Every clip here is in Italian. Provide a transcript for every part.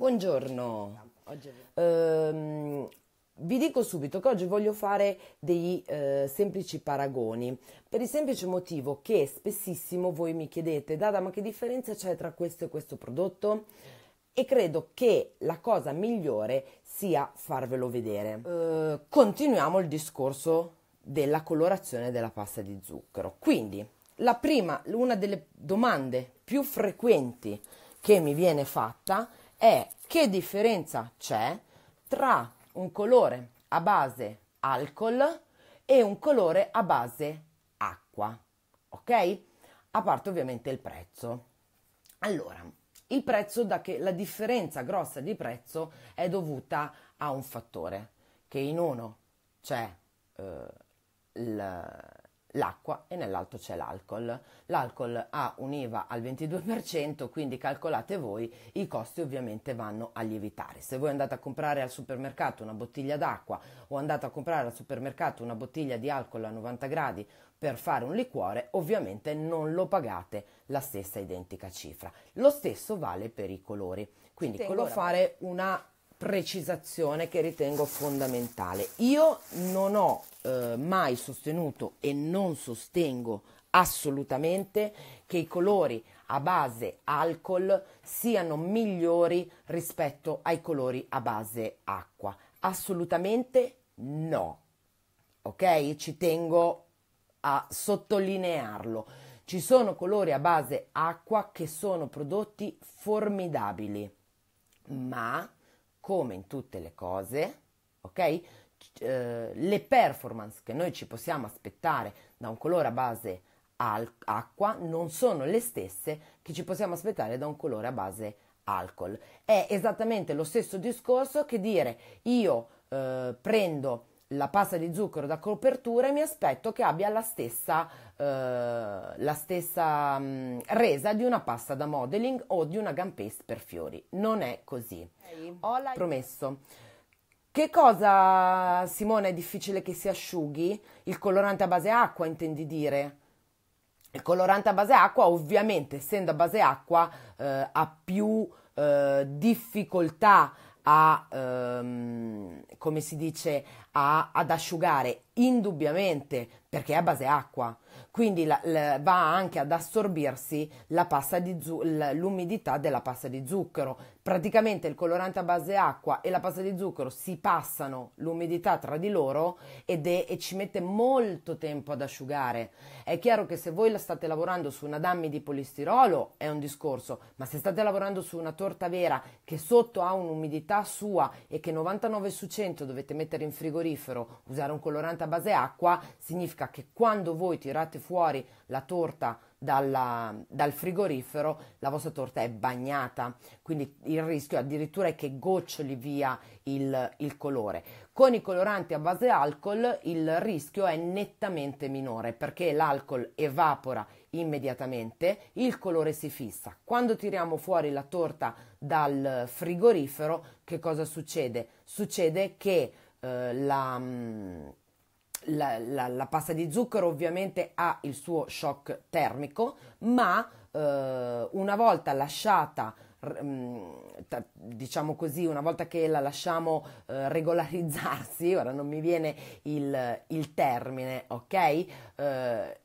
Buongiorno. Ehm, vi dico subito che oggi voglio fare dei eh, semplici paragoni, per il semplice motivo che spessissimo voi mi chiedete, Dada, ma che differenza c'è tra questo e questo prodotto? E credo che la cosa migliore sia farvelo vedere. Eh, continuiamo il discorso della colorazione della pasta di zucchero. Quindi, la prima, una delle domande più frequenti che mi viene fatta è è che differenza c'è tra un colore a base alcol e un colore a base acqua, ok? A parte ovviamente il prezzo. Allora, il prezzo da che la differenza grossa di prezzo è dovuta a un fattore, che in uno c'è eh, il l'acqua e nell'altro c'è l'alcol. L'alcol ha un'IVA al 22%, quindi calcolate voi, i costi ovviamente vanno a lievitare. Se voi andate a comprare al supermercato una bottiglia d'acqua o andate a comprare al supermercato una bottiglia di alcol a 90 gradi per fare un liquore, ovviamente non lo pagate la stessa identica cifra. Lo stesso vale per i colori. Quindi con fare una precisazione che ritengo fondamentale. Io non ho eh, mai sostenuto e non sostengo assolutamente che i colori a base alcol siano migliori rispetto ai colori a base acqua. Assolutamente no. Ok? Ci tengo a sottolinearlo. Ci sono colori a base acqua che sono prodotti formidabili, ma come in tutte le cose, ok? Eh, le performance che noi ci possiamo aspettare da un colore a base al- acqua non sono le stesse che ci possiamo aspettare da un colore a base alcol. È esattamente lo stesso discorso che dire io eh, prendo la pasta di zucchero da copertura e mi aspetto che abbia la stessa, eh, la stessa mh, mm, resa di una pasta da modeling o di una gun paste per fiori. Non è così. Ho la... promesso. Che cosa, Simone, è difficile che si asciughi? Il colorante a base acqua, intendi dire? Il colorante a base acqua, ovviamente, essendo a base acqua, eh, ha più eh, difficoltà a, um, come si dice, a, ad asciugare indubbiamente perché è a base acqua, quindi la, la, va anche ad assorbirsi l'umidità della pasta di zucchero praticamente il colorante a base acqua e la pasta di zucchero si passano l'umidità tra di loro ed è, e ci mette molto tempo ad asciugare. È chiaro che se voi la state lavorando su una dammi di polistirolo è un discorso, ma se state lavorando su una torta vera che sotto ha un'umidità sua e che 99 su 100 dovete mettere in frigorifero, usare un colorante a base acqua, significa che quando voi tirate fuori la torta dalla, dal frigorifero la vostra torta è bagnata, quindi il rischio addirittura è che goccioli via il, il colore. Con i coloranti a base alcol il rischio è nettamente minore perché l'alcol evapora immediatamente, il colore si fissa. Quando tiriamo fuori la torta dal frigorifero, che cosa succede? Succede che eh, la mm, la, la, la, pasta di zucchero ovviamente ha il suo shock termico, ma eh, una volta lasciata mm, diciamo così, una volta che la lasciamo eh, regolarizzarsi, ora non mi viene il, il termine, ok? Eh,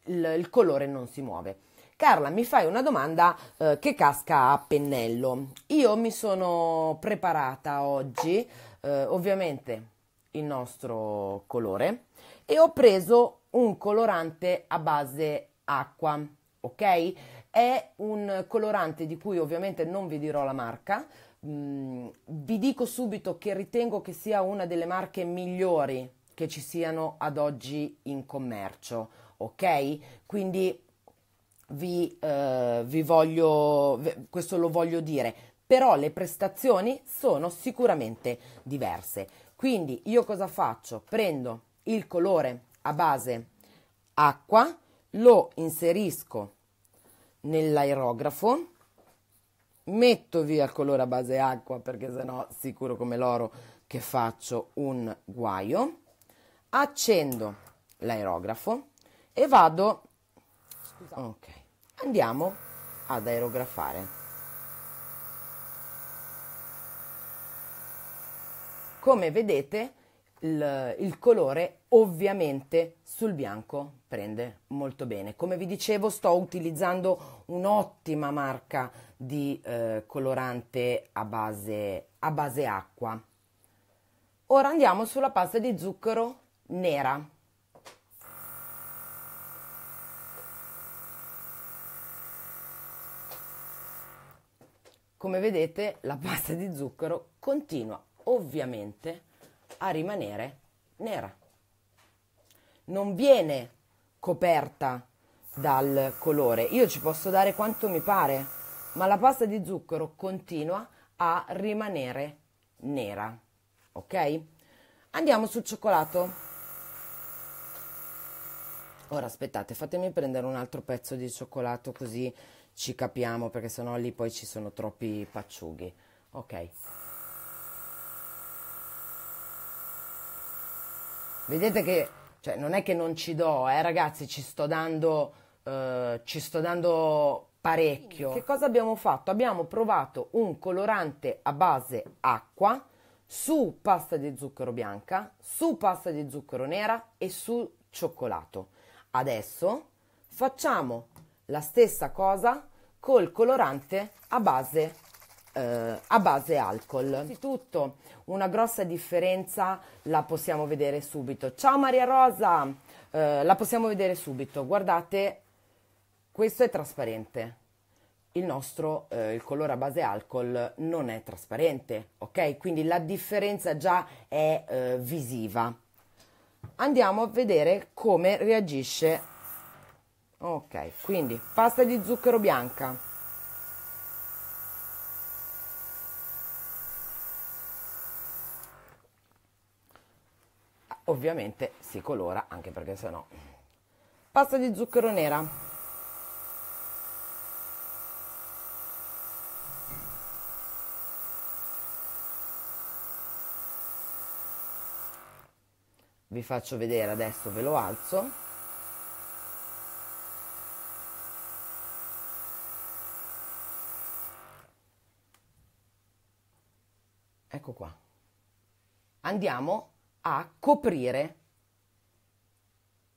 il, il, colore non si muove. Carla, mi fai una domanda eh, che casca a pennello. Io mi sono preparata oggi, eh, ovviamente, il nostro colore e ho preso un colorante a base acqua, ok? È un colorante di cui ovviamente non vi dirò la marca, mm, vi dico subito che ritengo che sia una delle marche migliori che ci siano ad oggi in commercio, ok? Quindi vi, eh, vi voglio, questo lo voglio dire, però le prestazioni sono sicuramente diverse. Quindi io cosa faccio? Prendo il colore a base acqua, lo inserisco nell'aerografo, metto via il colore a base acqua perché sennò sicuro come l'oro che faccio un guaio, accendo l'aerografo e vado, ok, andiamo ad aerografare. Come vedete il, il colore ovviamente sul bianco prende molto bene. Come vi dicevo sto utilizzando un'ottima marca di eh, colorante a base, a base acqua. Ora andiamo sulla pasta di zucchero nera. Come vedete la pasta di zucchero continua ovviamente a a rimanere nera. Non viene coperta dal colore. Io ci posso dare quanto mi pare, ma la pasta di zucchero continua a rimanere nera. Ok? Andiamo sul cioccolato. Ora aspettate, fatemi prendere un altro pezzo di cioccolato così ci capiamo perché sennò lì poi ci sono troppi pacciughi. Ok. Vedete che cioè, non è che non ci do, eh, ragazzi, ci sto dando, eh, ci sto dando parecchio. Che cosa abbiamo fatto? Abbiamo provato un colorante a base acqua su pasta di zucchero bianca, su pasta di zucchero nera e su cioccolato. Adesso facciamo la stessa cosa col colorante a base eh, a base alcol. Innanzitutto una grossa differenza la possiamo vedere subito. Ciao Maria Rosa, eh, la possiamo vedere subito. Guardate, questo è trasparente. Il nostro, eh, il colore a base alcol non è trasparente, ok? Quindi la differenza già è eh, visiva. Andiamo a vedere come reagisce. Ok, quindi pasta di zucchero bianca ovviamente si colora anche perché sennò pasta di zucchero nera vi faccio vedere adesso ve lo alzo ecco qua andiamo a coprire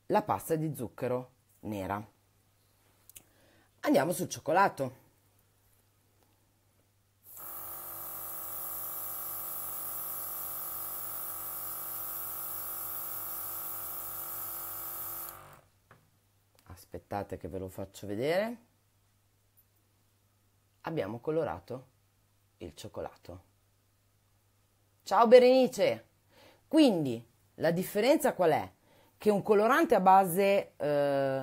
la pasta di zucchero nera. Andiamo sul cioccolato. aspettate che ve lo faccio vedere, abbiamo colorato il cioccolato. Ciao Berenice! Quindi la differenza qual è? Che un colorante a base eh,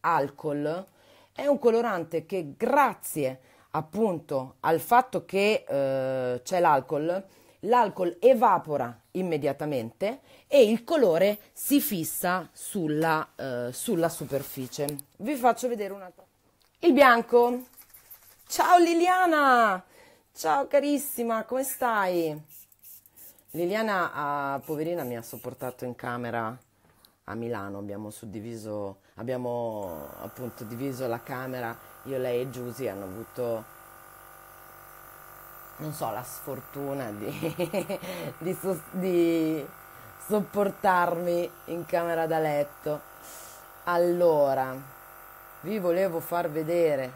alcol è un colorante che grazie appunto al fatto che eh, c'è l'alcol, l'alcol evapora immediatamente e il colore si fissa sulla, eh, sulla superficie. Vi faccio vedere un altro. Il bianco. Ciao Liliana! Ciao carissima, come stai? Liliana, uh, poverina, mi ha sopportato in camera a Milano, abbiamo suddiviso, abbiamo appunto diviso la camera, io, lei e Giusy hanno avuto, non so, la sfortuna di, di, so, di sopportarmi in camera da letto. Allora, vi volevo far vedere.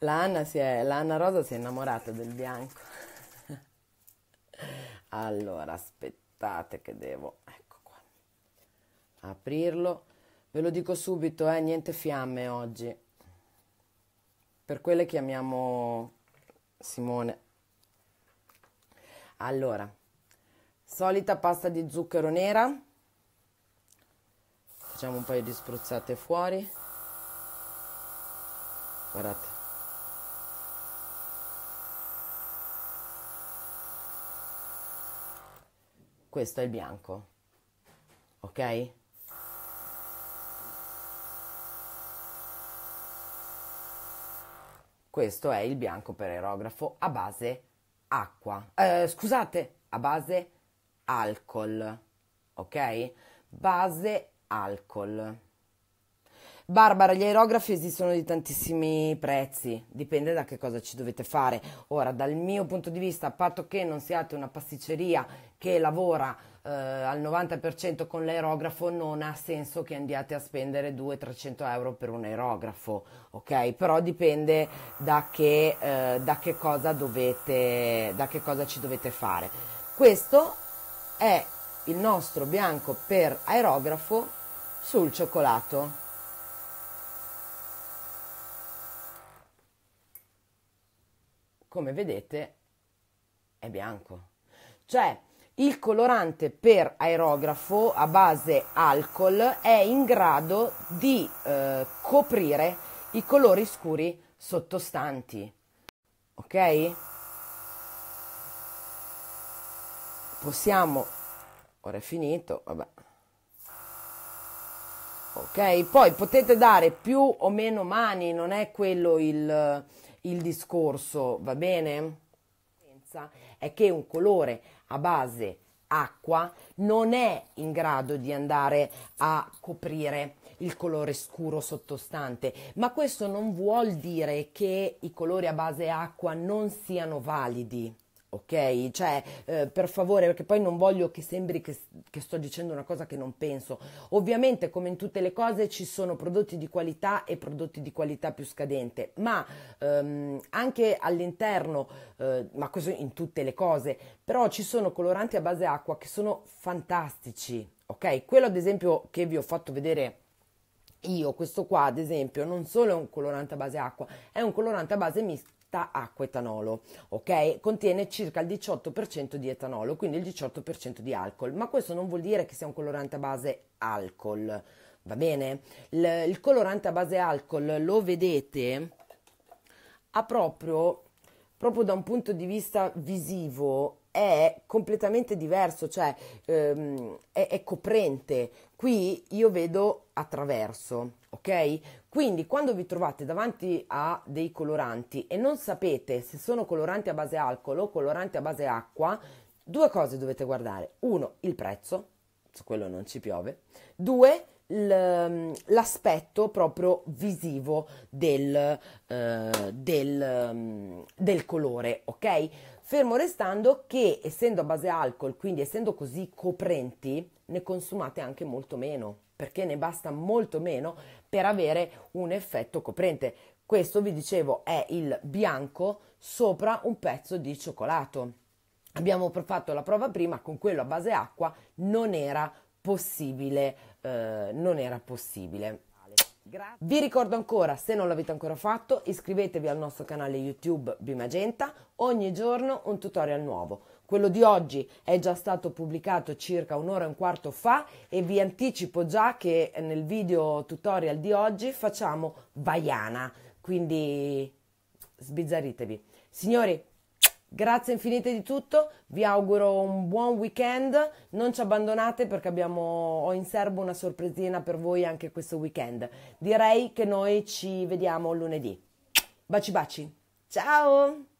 L'Anna, si è, l'Anna Rosa si è innamorata del bianco. Allora, aspettate che devo, ecco qua, aprirlo. Ve lo dico subito, eh, niente fiamme oggi. Per quelle chiamiamo Simone. Allora, solita pasta di zucchero nera. Facciamo un paio di spruzzate fuori. Guardate. questo è il bianco. Ok? Questo è il bianco per aerografo a base acqua. Eh, scusate, a base alcol. Ok? Base alcol. Barbara, gli aerografi esistono di tantissimi prezzi, dipende da che cosa ci dovete fare. Ora, dal mio punto di vista, a patto che non siate una pasticceria che lavora eh, al 90% con l'aerografo, non ha senso che andiate a spendere 200-300 euro per un aerografo, ok? Però dipende da che, eh, da che, cosa, dovete, da che cosa ci dovete fare. Questo è il nostro bianco per aerografo sul cioccolato come vedete, è bianco. Cioè, il colorante per aerografo a base alcol è in grado di eh, coprire i colori scuri sottostanti. Ok? Possiamo... Ora è finito, vabbè. Ok, poi potete dare più o meno mani, non è quello il il discorso, va bene? È che un colore a base acqua non è in grado di andare a coprire il colore scuro sottostante, ma questo non vuol dire che i colori a base acqua non siano validi ok? Cioè, eh, per favore, perché poi non voglio che sembri che, che, sto dicendo una cosa che non penso. Ovviamente, come in tutte le cose, ci sono prodotti di qualità e prodotti di qualità più scadente, ma ehm, anche all'interno, eh, ma questo in tutte le cose, però ci sono coloranti a base acqua che sono fantastici, ok? Quello ad esempio che vi ho fatto vedere... Io, questo qua ad esempio, non solo è un colorante a base acqua, è un colorante a base mis- sta acqua etanolo, ok? Contiene circa il 18% di etanolo, quindi il 18% di alcol, ma questo non vuol dire che sia un colorante a base alcol, va bene? il, il colorante a base alcol lo vedete ha proprio proprio da un punto di vista visivo è completamente diverso, cioè ehm, è, è coprente. Qui io vedo attraverso, ok? Quindi quando vi trovate davanti a dei coloranti e non sapete se sono coloranti a base alcol o coloranti a base acqua, due cose dovete guardare. Uno, il prezzo, su quello non ci piove. Due, l'aspetto proprio visivo del, eh, del, mm, del colore, ok? Fermo restando che essendo a base alcol, quindi essendo così coprenti, ne consumate anche molto meno, perché ne basta molto meno per avere un effetto coprente. Questo, vi dicevo, è il bianco sopra un pezzo di cioccolato. Abbiamo fatto la prova prima con quello a base acqua, non era possibile, eh, non era possibile. Vi ricordo ancora, se non l'avete ancora fatto, iscrivetevi al nostro canale YouTube Bimagenta, ogni giorno un tutorial nuovo. Quello di oggi è già stato pubblicato circa un'ora e un quarto fa e vi anticipo già che nel video tutorial di oggi facciamo Vaiana, quindi sbizzarritevi. Signori, Grazie infinite di tutto, vi auguro un buon weekend, non ci abbandonate perché abbiamo, ho in serbo una sorpresina per voi anche questo weekend. Direi che noi ci vediamo lunedì. Baci baci, ciao!